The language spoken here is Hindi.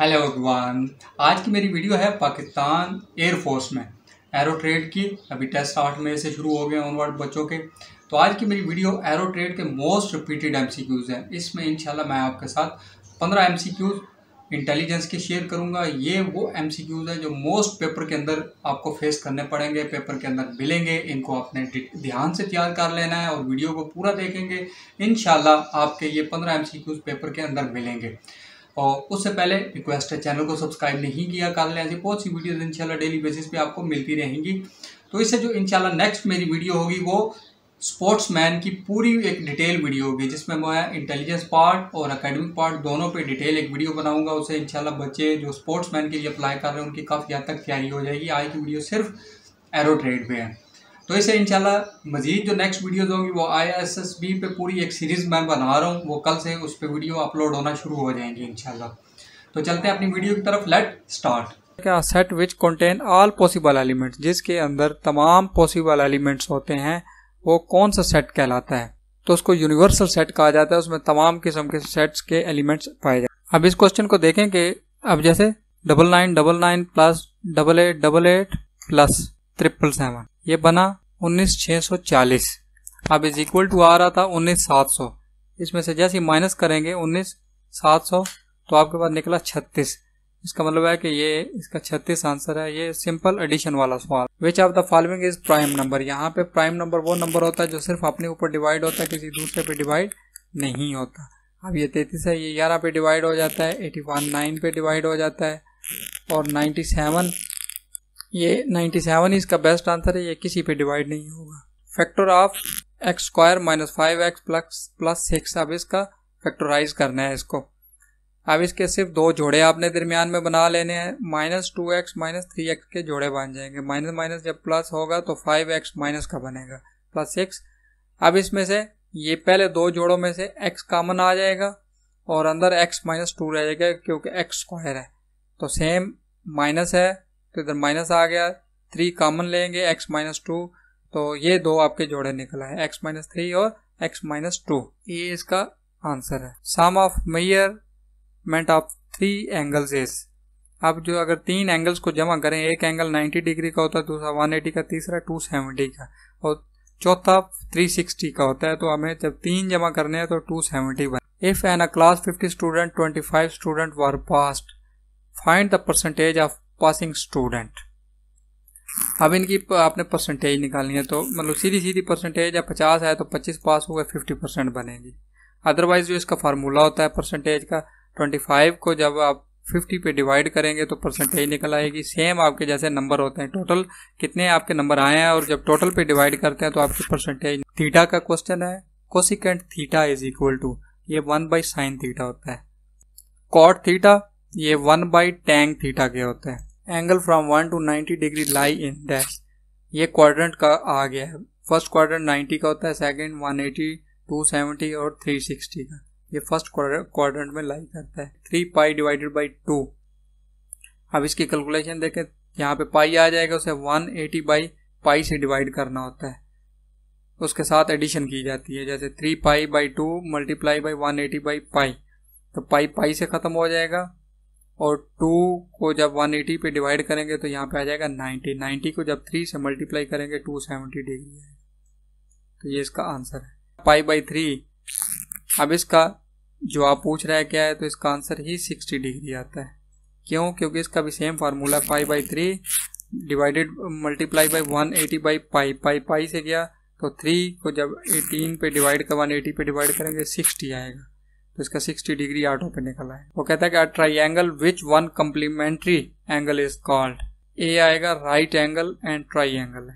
हेलो एवरीवन आज की मेरी वीडियो है पाकिस्तान एयरफोर्स में एरो ट्रेड की अभी टेस्ट आठ मई से शुरू हो गए ऑनवर्ड बच्चों के तो आज की मेरी वीडियो एरो ट्रेड के मोस्ट रिपीटेड एमसीक्यूज़ हैं इसमें इंशाल्लाह मैं आपके साथ पंद्रह एमसीक्यूज़ इंटेलिजेंस के शेयर करूंगा ये वो एमसीक्यूज़ हैं जो मोस्ट पेपर के अंदर आपको फेस करने पड़ेंगे पेपर के अंदर मिलेंगे इनको आपने ध्यान से तैयार कर लेना है और वीडियो को पूरा देखेंगे इन आपके ये पंद्रह एम पेपर के अंदर मिलेंगे और उससे पहले रिक्वेस्ट है चैनल को सब्सक्राइब नहीं किया लें ऐसी बहुत सी वीडियोज़ इंशाल्लाह डेली बेसिस पे आपको मिलती रहेंगी तो इससे जो इंशाल्लाह नेक्स्ट मेरी वीडियो होगी वो स्पोर्ट्समैन की पूरी एक डिटेल वीडियो होगी जिसमें मैं इंटेलिजेंस पार्ट और अकेडमिक पार्ट दोनों पे डिटेल एक वीडियो बनाऊंगा उसे इंशाल्लाह बच्चे जो स्पोर्ट्समैन के लिए अप्लाई कर रहे हैं उनकी काफ़ी हद तक तैयारी हो जाएगी आज की वीडियो सिर्फ एरो ट्रेड पे है तो ऐसे इंशाल्लाह मज़ीद जो नेक्स्ट वीडियोज़ होंगी वो आई एस एस बी पर पूरी एक सीरीज़ मैं बना रहा हूँ वो कल से उस पर वीडियो अपलोड होना शुरू हो जाएंगी इंशाल्लाह तो चलते हैं अपनी वीडियो की तरफ लेट स्टार्ट क्या set which contain all possible elements जिसके अंदर तमाम पॉसिबल एलिमेंट्स होते हैं वो कौन सा सेट कहलाता है तो उसको यूनिवर्सल सेट कहा जाता है उसमें तमाम किस्म के सेट्स के एलिमेंट्स पाए जाते हैं अब इस क्वेश्चन को देखें कि अब जैसे double nine double nine plus double eight double eight plus triple seven ये बना उन्नीस छः सौ चालीस अब इज इक्वल टू आ रहा था उन्नीस सात सौ इसमें से जैसे माइनस करेंगे उन्नीस सात सौ तो आपके पास निकला छत्तीस इसका मतलब है कि ये इसका छत्तीस आंसर है ये सिंपल एडिशन वाला सवाल which of the following is prime number यहाँ पे प्राइम नंबर वो नंबर होता है जो सिर्फ अपने ऊपर डिवाइड होता है किसी दूसरे पे डिवाइड नहीं होता अब ये तैतीस है ये ग्यारह पे डिवाइड हो जाता है एटी वन नाइन पे डिवाइड हो जाता है और नाइन्टी सेवन ये 97 इसका बेस्ट आंसर है ये किसी पे डिवाइड नहीं होगा factor of x square minus five x plus plus six अब इसका फैक्टराइज करना है इसको अब इसके सिर्फ दो जोड़े आपने दरमियान में बना लेने हैं minus two x minus three x के जोड़े बन जाएंगे माइनस माइनस जब प्लस होगा तो फाइव एक्स माइनस का बनेगा प्लस सिक्स अब इसमें से ये पहले दो जोड़ों में से एक्स कामन आ जाएगा और अंदर एक्स माइनस टू रह जाएगा क्योंकि एक्स स्क्वायर है तो सेम माइनस है तो इधर माइनस आ गया थ्री कॉमन लेंगे एक्स माइनस टू तो ये दो आपके जोड़े निकला है एक्स माइनस थ्री और एक्स माइनस टू ये इसका आंसर है sum of measurement of three angles is अब जो अगर तीन एंगल्स को जमा करें एक एंगल 90 डिग्री का होता है दूसरा 180 का तीसरा 270 का और चौथा 360 का होता है तो हमें जब तीन जमा करने हैं तो 270 बन if in a class 50 student 25 student were passed find the percentage of passing student अब इनकी आपने परसेंटेज निकालनी है तो मतलब सीधी सीधी परसेंटेज या पचास है तो पच्चीस पास हो गए फिफ्टी परसेंट बनेगी अदरवाइज जो इसका फार्मूला होता है परसेंटेज का ट्वेंटी फाइव को जब आप फिफ्टी पे डिवाइड करेंगे तो परसेंटेज निकल आएगी सेम आपके जैसे नंबर होते हैं टोटल कितने आपके नंबर आए हैं और जब टोटल पे डिवाइड करते हैं तो आपकी परसेंटेज थीटा का क्वेश्चन है cosecant theta is equal to ये वन बाई साइन थीटा होता है कॉट थीटा ये वन बाई टैंग थीटा के होते हैं angle from one to ninety degree lie in dash ये क्वाड्रेंट का आ गया है फर्स्ट क्वाड्रेंट नाइन्टी का होता है second one eighty to seventy और थ्री सिक्सटी का ये फर्स्ट क्वाड्रेंट में लाई करता है three pi divided by two अब इसकी कैलकुलेशन देखें यहाँ पे पाई आ जाएगा उसे वन एटी बाई पाई से डिवाइड करना होता है उसके साथ एडिशन की जाती है जैसे three pi by two multiply by one eighty by pi तो पाई पाई से ख़त्म हो जाएगा और टू को जब 180 पे डिवाइड करेंगे तो यहाँ पे आ जाएगा 90 90 को जब थ्री से मल्टीप्लाई करेंगे 270 डिग्री है तो ये इसका आंसर है पाई बाई थ्री अब इसका जो आप पूछ रहे हैं क्या है तो इसका आंसर ही 60 डिग्री आता है क्यों क्योंकि इसका भी same formula pi by three divided multiply by one eighty by pi pi pi से गया तो थ्री को जब एटीन पे डिवाइड कर वन एटी पे डिवाइड करेंगे सिक्सटी आएगा तो इसका 60 डिग्री आउट होकर निकला है वो कहता है कि triangle which one complementary angle is called a आएगा राइट एंगल एंड ट्राइंगल